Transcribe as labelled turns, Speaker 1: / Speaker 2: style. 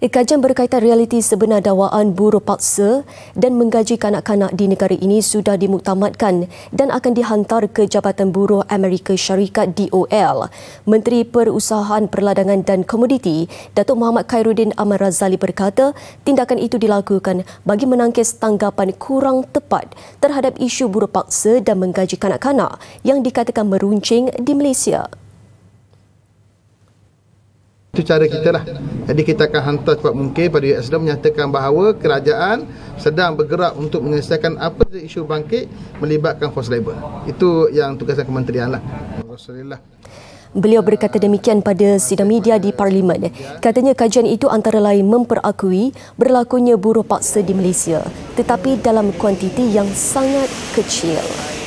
Speaker 1: Eh, kajian berkaitan realiti sebenar dakwaan buruh paksa dan menggaji kanak-kanak di negara ini sudah dimuktamadkan dan akan dihantar ke Jabatan Buruh Amerika Syarikat DOL. Menteri Perusahaan Perladangan dan Komoditi, Datuk Muhammad Khairuddin Amar Razali berkata, tindakan itu dilakukan bagi menangkis tanggapan kurang tepat terhadap isu buruh paksa dan menggaji kanak-kanak yang dikatakan meruncing di
Speaker 2: Malaysia. Itu cara kita lah Jadi kita akan hantar cepat mungkin pada USD Menyatakan bahawa kerajaan sedang bergerak untuk menyelesaikan apa saja isu bangkit Melibatkan force labor Itu yang tugasan kementerian lah Alhamdulillah
Speaker 1: Beliau berkata demikian pada sidang media di Parlimen. Katanya kajian itu antara lain memperakui berlakunya buruh paksa di Malaysia tetapi dalam kuantiti yang sangat kecil.